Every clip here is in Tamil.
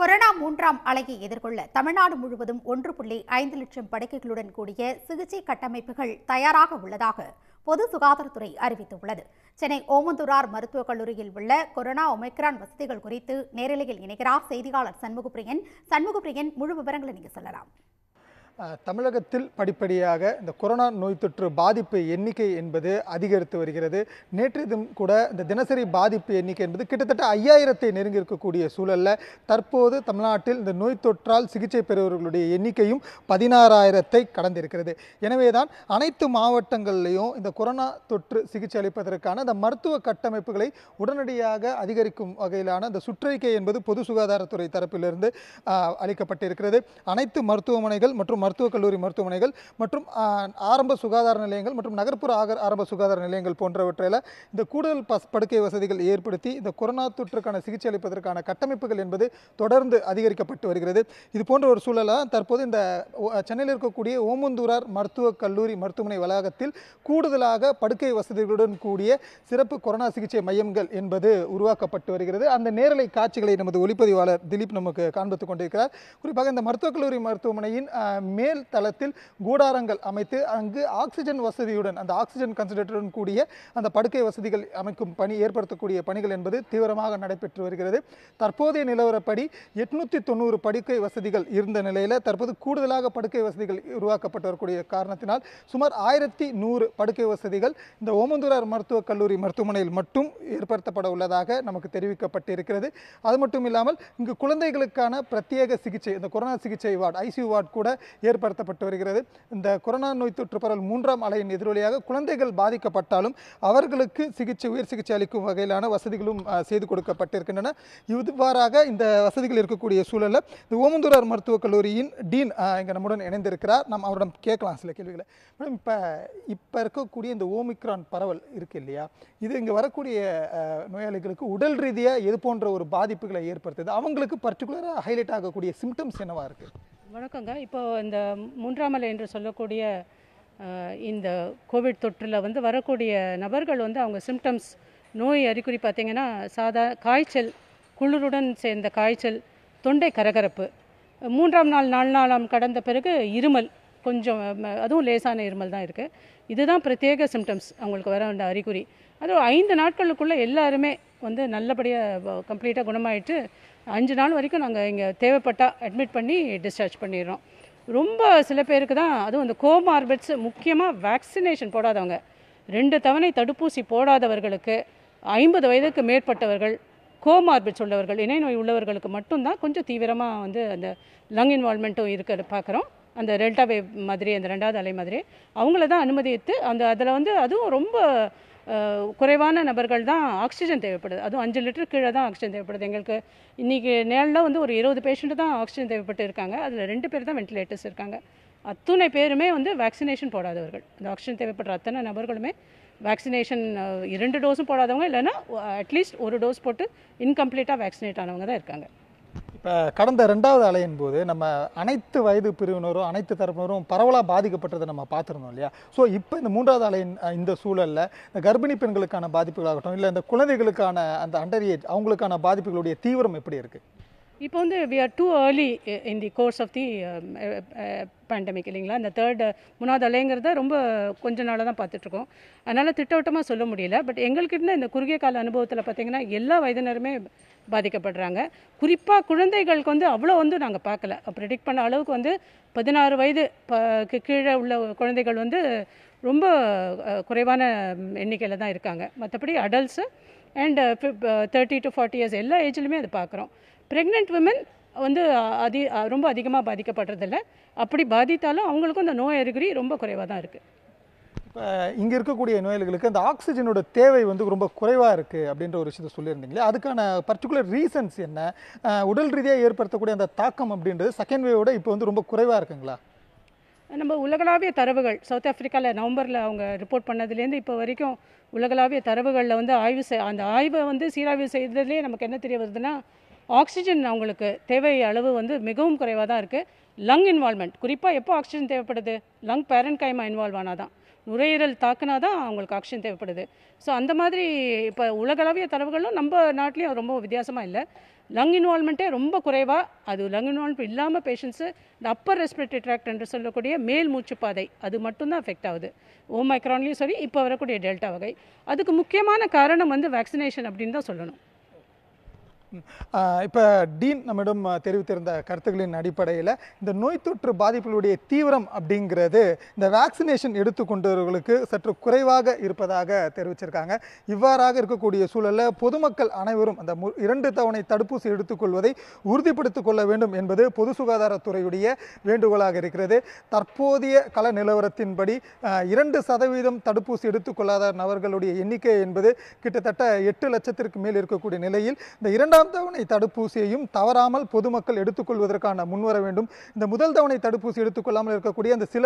கொரோனா மூன்றாம் அலையை எதிர்கொள்ள தமிழ்நாடு முழுவதும் ஒன்று புள்ளி ஐந்து லட்சம் படுக்கைகளுடன் கூடிய சிகிச்சை கட்டமைப்புகள் தயாராக உள்ளதாக பொது சுகாதாரத்துறை அறிவித்துள்ளது சென்னை ஓமந்தூரார் மருத்துவக் கல்லூரியில் உள்ள கொரோனா ஒமைக்ரான் வசதிகள் குறித்து நேரலையில் இணைகிறார் செய்தியாளர் சண்முகப்பிரியன் சண்முகப்பிரியன் முழு விவரங்களை நீங்கள் சொல்லலாம் தமிழகத்தில் படிப்படியாக இந்த கொரோனா நோய் தொற்று பாதிப்பு எண்ணிக்கை என்பது அதிகரித்து வருகிறது நேற்று கூட இந்த தினசரி பாதிப்பு எண்ணிக்கை என்பது கிட்டத்தட்ட ஐயாயிரத்தை நெருங்கி இருக்கக்கூடிய சூழலில் தற்போது தமிழ்நாட்டில் இந்த நோய் தொற்றால் சிகிச்சை பெறுபவர்களுடைய எண்ணிக்கையும் பதினாறாயிரத்தை கடந்திருக்கிறது எனவே தான் அனைத்து மாவட்டங்கள்லேயும் இந்த கொரோனா தொற்று சிகிச்சை அளிப்பதற்கான இந்த மருத்துவ கட்டமைப்புகளை உடனடியாக அதிகரிக்கும் வகையிலான இந்த சுற்றறிக்கை என்பது பொது சுகாதாரத்துறை தரப்பிலிருந்து அளிக்கப்பட்டிருக்கிறது அனைத்து மருத்துவமனைகள் மற்றும் மருத்துவக் கல்லூரி மருத்துவமனைகள் மற்றும் ஆரம்ப சுகாதார நிலையங்கள் மற்றும் நகர்ப்புற ஆக ஆரம்ப சுகாதார நிலையங்கள் போன்றவற்றில் இந்த கூடுதல் பஸ் படுக்கை வசதிகள் ஏற்படுத்தி இந்த கொரோனா தொற்றுக்கான சிகிச்சை அளிப்பதற்கான கட்டமைப்புகள் என்பது தொடர்ந்து அதிகரிக்கப்பட்டு வருகிறது இது போன்ற ஒரு சூழலாக தற்போது இந்த சென்னையில் இருக்கக்கூடிய ஓமந்தூரார் மருத்துவக் கல்லூரி மருத்துவமனை வளாகத்தில் கூடுதலாக படுக்கை வசதிகளுடன் கூடிய சிறப்பு கொரோனா சிகிச்சை மையங்கள் என்பது உருவாக்கப்பட்டு வருகிறது அந்த நேரலை காட்சிகளை நமது ஒளிப்பதிவாளர் திலீப் நமக்கு காண்பித்துக் கொண்டிருக்கிறார் குறிப்பாக இந்த மருத்துவக் கல்லூரி மருத்துவமனையின் மேல் தளத்தில் கூடாரங்கள் அமைத்து அங்கு ஆக்சிஜன் வசதியுடன் அந்த ஆக்சிஜன் கன்சன்ட்ரேட்டருடன் கூடிய அந்த படுக்கை வசதிகள் அமைக்கும் பணி ஏற்படுத்தக்கூடிய பணிகள் என்பது தீவிரமாக நடைபெற்று வருகிறது தற்போதைய நிலவரப்படி எட்நூத்தி தொண்ணூறு படுக்கை வசதிகள் இருந்த நிலையில் தற்போது கூடுதலாக படுக்கை வசதிகள் உருவாக்கப்பட்டு வரக்கூடிய காரணத்தினால் சுமார் ஆயிரத்தி நூறு படுக்கை வசதிகள் இந்த ஓமந்தூரார் மருத்துவக் கல்லூரி மருத்துவமனையில் மட்டும் ஏற்படுத்தப்பட உள்ளதாக நமக்கு தெரிவிக்கப்பட்டிருக்கிறது அது மட்டும் இல்லாமல் இங்கு குழந்தைகளுக்கான பிரத்யேக சிகிச்சை இந்த கொரோனா சிகிச்சை வார்டு ஐசியூ வார்டு கூட ஏற்படுத்தப்பட்டு வருகிறது இந்த கொரோனா நோய் தொற்று பரவல் மூன்றாம் அலையின் எதிரொலியாக குழந்தைகள் பாதிக்கப்பட்டாலும் அவர்களுக்கு சிகிச்சை உயர் சிகிச்சை அளிக்கும் வகையிலான வசதிகளும் செய்து கொடுக்கப்பட்டிருக்கின்றன இவ்வாறாக இந்த வசதிகள் இருக்கக்கூடிய சூழலில் இந்த ஓமந்தூரார் மருத்துவக் கல்லூரியின் டீன் இங்கே நம்முடன் இணைந்திருக்கிறார் நாம் அவரிடம் கேட்கலாம் சில கேள்விகளை மேடம் இப்போ இப்போ இருக்கக்கூடிய இந்த ஓமிக்ரான் பரவல் இருக்கு இல்லையா இது இங்கே வரக்கூடிய நோயாளிகளுக்கு உடல் ரீதியாக எது போன்ற ஒரு பாதிப்புகளை ஏற்படுத்துது அவங்களுக்கு பர்டிகுலராக ஹைலைட் ஆகக்கூடிய சிம்டம்ஸ் என்னவாக இருக்குது வணக்கங்க இப்போது இந்த மூன்றாமலை என்று சொல்லக்கூடிய இந்த கோவிட் தொற்றில் வந்து வரக்கூடிய நபர்கள் வந்து அவங்க சிம்டம்ஸ் நோய் அறிகுறி பார்த்திங்கன்னா சாதா காய்ச்சல் குளிருடன் சேர்ந்த காய்ச்சல் தொண்டை கரகரப்பு மூன்றாம் நாள் நாலு நாளாம் கடந்த பிறகு இருமல் கொஞ்சம் அதுவும் லேசான இருமல் தான் இருக்குது இதுதான் பிரத்யேக சிம்டம்ஸ் அவங்களுக்கு வர வேண்ட அறிகுறி அதுவும் ஐந்து நாட்களுக்குள்ளே எல்லாருமே வந்து நல்லபடியாக கம்ப்ளீட்டாக குணமாயிட்டு அஞ்சு நாள் வரைக்கும் நாங்கள் இங்கே தேவைப்பட்டால் அட்மிட் பண்ணி டிஸ்சார்ஜ் பண்ணிடுறோம் ரொம்ப சில பேருக்கு தான் அதுவும் இந்த கோமார்பெட்ஸ் முக்கியமாக வேக்சினேஷன் போடாதவங்க ரெண்டு தவணை தடுப்பூசி போடாதவர்களுக்கு ஐம்பது வயதுக்கு மேற்பட்டவர்கள் கோமார்பெட்ஸ் உள்ளவர்கள் இணை நோய் உள்ளவர்களுக்கு மட்டும்தான் கொஞ்சம் தீவிரமாக வந்து அந்த லங் இன்வால்மெண்ட்டும் இருக்கிற பார்க்குறோம் அந்த டெல்டா மாதிரி அந்த ரெண்டாவது அலை மாதிரி அவங்கள தான் அனுமதித்து அந்த அதில் வந்து அதுவும் ரொம்ப குறைவான நபர்கள் தான் ஆக்சிஜன் தேவைப்படுது அதுவும் அஞ்சு லிட்டர் கீழே தான் ஆக்சிஜன் தேவைப்படுது எங்களுக்கு இன்றைக்கி நேரில் வந்து ஒரு இருபது பேஷண்ட்டு தான் ஆக்சிஜன் தேவைப்பட்டு இருக்காங்க அதில் ரெண்டு பேர் தான் வென்டிலேட்டர்ஸ் இருக்காங்க அத்துணை பேருமே வந்து வேக்சினேஷன் போடாதவர்கள் இந்த ஆக்சிஜன் தேவைப்படுற அத்தனை நபர்களுமே வேக்சினேஷன் இரண்டு டோஸும் போடாதவங்க இல்லைன்னா அட்லீஸ்ட் ஒரு டோஸ் போட்டு இன்கம்ப்ளீட்டாக வேக்சினேட் ஆனவங்க தான் இருக்காங்க இப்போ கடந்த ரெண்டாவது அலையின் போது நம்ம அனைத்து வயது பிரிவினரும் அனைத்து தரப்பினரும் பரவலாக பாதிக்கப்பட்டதை நம்ம பார்த்துருந்தோம் இல்லையா ஸோ இப்போ இந்த மூன்றாவது அலையின் இந்த சூழலில் இந்த கர்ப்பிணி பெண்களுக்கான பாதிப்புகளாகட்டும் இல்லை இந்த குழந்தைகளுக்கான அந்த அண்டர் ஏஜ் அவங்களுக்கான பாதிப்புகளுடைய தீவிரம் எப்படி இருக்குது இப்போ வந்து we are too early in the course of the pandemic இல்லைங்களா இந்த தேர்ட் மூணாவது அலைங்கிறத ரொம்ப கொஞ்ச நாளாக தான் பார்த்துட்ருக்கோம் அதனால் திட்டவட்டமாக சொல்ல முடியல பட் எங்கள்கிட்ட இந்த குறுகிய கால அனுபவத்தில் பார்த்திங்கன்னா எல்லா வயதினருமே பாதிக்கப்படுறாங்க குறிப்பாக குழந்தைகளுக்கு வந்து அவ்வளோ வந்து நாங்கள் பார்க்கல ப்ரிடிக்ட் பண்ண அளவுக்கு வந்து பதினாறு வயது கீழே உள்ள குழந்தைகள் வந்து ரொம்ப குறைவான எண்ணிக்கையில் தான் இருக்காங்க மற்றபடி adults and thirty to forty years எல்லா ஏஜ்லையுமே அது பார்க்குறோம் ப்ரெக்னென்ட் உமன் வந்து அதி ரொம்ப அதிகமாக பாதிக்கப்படுறதில்ல அப்படி பாதித்தாலும் அவங்களுக்கும் அந்த நோய் அறிகுறி ரொம்ப குறைவாக தான் இருக்குது இப்போ இங்கே இருக்கக்கூடிய நோயாளிகளுக்கு அந்த ஆக்சிஜனோட தேவை வந்து ரொம்ப குறைவாக இருக்குது அப்படின்ற ஒரு விஷயத்தை சொல்லியிருந்தீங்களே அதுக்கான பர்டிகுலர் ரீசன்ஸ் என்ன உடல் ரீதியாக ஏற்படுத்தக்கூடிய அந்த தாக்கம் அப்படின்றது செகண்ட் வேவோட இப்போ வந்து ரொம்ப குறைவாக இருக்குங்களா நம்ம உலகளாவிய தரவுகள் சவுத் ஆஃப்ரிக்காவில் நவம்பரில் அவங்க ரிப்போர்ட் பண்ணதுலேருந்து இப்போ வரைக்கும் உலகளாவிய தரவுகளில் வந்து ஆய்வு செய் அந்த ஆய்வை வந்து சீராய்வு செய்ததுலேயே நமக்கு என்ன தெரிய வருதுன்னா ஆக்சிஜன் அவங்களுக்கு தேவை அளவு வந்து மிகவும் குறைவாக தான் இருக்குது லங் இன்வால்மெண்ட் குறிப்பாக எப்போ ஆக்சிஜன் தேவைப்படுது லங் கைமா இன்வால்வ் ஆனால் தான் நுரையீரல் தாக்குனா தான் அவங்களுக்கு ஆக்சிஜன் தேவைப்படுது ஸோ அந்த மாதிரி இப்போ உலகளவிய தரவுகளும் நம்ம நாட்டிலையும் ரொம்ப வித்தியாசமாக இல்லை லங் இன்வால்மெண்ட்டே ரொம்ப குறைவாக அது லங் இன்வால்மெண்ட் இல்லாமல் பேஷண்ட்ஸு இந்த அப்பர் ரெஸ்பிரேட்டரி ட்ராக்ட் என்று சொல்லக்கூடிய மேல் மூச்சுப்பாதை அது மட்டும்தான் எஃபெக்ட் ஆகுது ஓமைக்ரான்லேயும் சரி இப்போ வரக்கூடிய டெல்டா வகை அதுக்கு முக்கியமான காரணம் வந்து வேக்சினேஷன் அப்படின்னு தான் சொல்லணும் இப்போ டீன் நம்மிடம் தெரிவித்திருந்த கருத்துக்களின் அடிப்படையில் இந்த நோய் தொற்று பாதிப்புகளுடைய தீவிரம் அப்படிங்கிறது இந்த வேக்சினேஷன் எடுத்துக்கொண்டவர்களுக்கு சற்று குறைவாக இருப்பதாக தெரிவிச்சிருக்காங்க இவ்வாறாக இருக்கக்கூடிய சூழலில் பொதுமக்கள் அனைவரும் அந்த இரண்டு தவணை தடுப்பூசி எடுத்துக்கொள்வதை உறுதிப்படுத்திக் கொள்ள வேண்டும் என்பது பொது சுகாதாரத்துறையுடைய வேண்டுகோளாக இருக்கிறது தற்போதைய கள நிலவரத்தின்படி இரண்டு சதவீதம் தடுப்பூசி எடுத்துக்கொள்ளாத நபர்களுடைய எண்ணிக்கை என்பது கிட்டத்தட்ட எட்டு லட்சத்திற்கு மேல் இருக்கக்கூடிய நிலையில் இந்த இரண்டாம் இரண்டாம் தவணை தடுப்பூசியையும் தவறாமல் பொதுமக்கள் எடுத்துக்கொள்வதற்கான முன்வர வேண்டும் இந்த முதல் தவணை தடுப்பூசி எடுத்துக்கொள்ளாமல் இருக்கக்கூடிய அந்த சில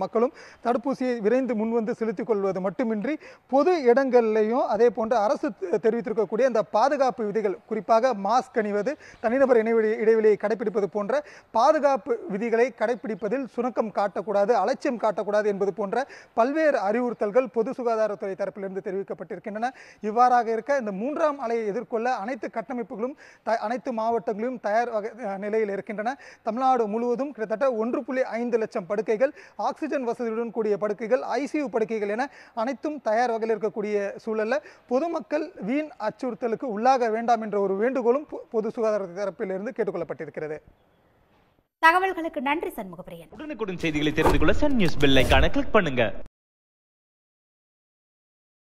மக்களும் தடுப்பூசியை விரைந்து முன்வந்து செலுத்திக் கொள்வது மட்டுமின்றி பொது இடங்கள்லையும் அதே போன்று அரசு தெரிவித்திருக்கக்கூடிய அந்த பாதுகாப்பு விதிகள் குறிப்பாக மாஸ்க் அணிவது தனிநபர் இடைவெளி இடைவெளியை கடைபிடிப்பது போன்ற பாதுகாப்பு விதிகளை கடைபிடிப்பதில் சுணக்கம் காட்டக்கூடாது அலட்சியம் காட்டக்கூடாது என்பது போன்ற பல்வேறு அறிவுறுத்தல்கள் பொது சுகாதாரத்துறை தரப்பிலிருந்து தெரிவிக்கப்பட்டிருக்கின்றன இவ்வாறாக இருக்க இந்த மூன்றாம் அலையை எதிர்கொள்ள அனைத்து கட்டமை கட்டமைப்புகளும் த அனைத்து மாவட்டங்களிலும் தயார் நிலையில் இருக்கின்றன தமிழ்நாடு முழுவதும் கிட்டத்தட்ட ஒன்று புள்ளி ஐந்து லட்சம் படுக்கைகள் ஆக்சிஜன் வசதியுடன் கூடிய படுக்கைகள் ஐசியு படுக்கைகள் என அனைத்தும் தயார் வகையில் இருக்கக்கூடிய சூழலில் பொதுமக்கள் வீண் அச்சுறுத்தலுக்கு உள்ளாக வேண்டாம் என்ற ஒரு வேண்டுகோளும் பொது சுகாதார தரப்பில் இருந்து கேட்டுக்கொள்ளப்பட்டிருக்கிறது தகவல்களுக்கு நன்றி சண்முகப்பிரியன் உடனுக்குடன் செய்திகளை தெரிந்து கொள்ள சன் நியூஸ் பெல் ஐக்கான கிளிக் பண்ணுங்க